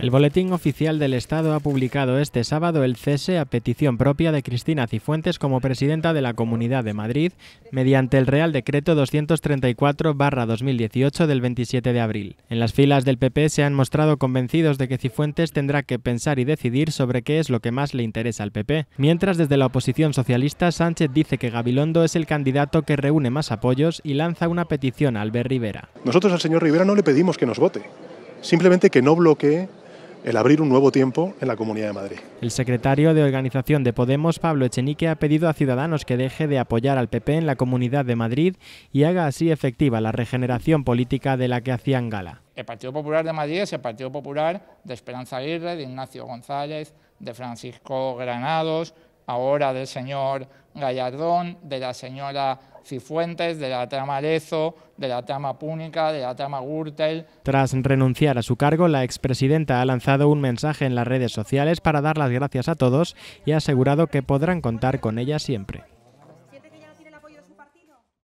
El Boletín Oficial del Estado ha publicado este sábado el cese a petición propia de Cristina Cifuentes como presidenta de la Comunidad de Madrid mediante el Real Decreto 234-2018 del 27 de abril. En las filas del PP se han mostrado convencidos de que Cifuentes tendrá que pensar y decidir sobre qué es lo que más le interesa al PP, mientras desde la oposición socialista Sánchez dice que Gabilondo es el candidato que reúne más apoyos y lanza una petición al Albert Rivera. Nosotros al señor Rivera no le pedimos que nos vote, simplemente que no bloquee el abrir un nuevo tiempo en la Comunidad de Madrid. El secretario de Organización de Podemos, Pablo Echenique, ha pedido a Ciudadanos que deje de apoyar al PP en la Comunidad de Madrid y haga así efectiva la regeneración política de la que hacían gala. El Partido Popular de Madrid es el Partido Popular de Esperanza Aguirre, de Ignacio González, de Francisco Granados, ahora del señor Gallardón, de la señora Cifuentes, de la trama Lezo, de la trama Púnica, de la trama Gürtel. Tras renunciar a su cargo, la expresidenta ha lanzado un mensaje en las redes sociales para dar las gracias a todos y ha asegurado que podrán contar con ella siempre.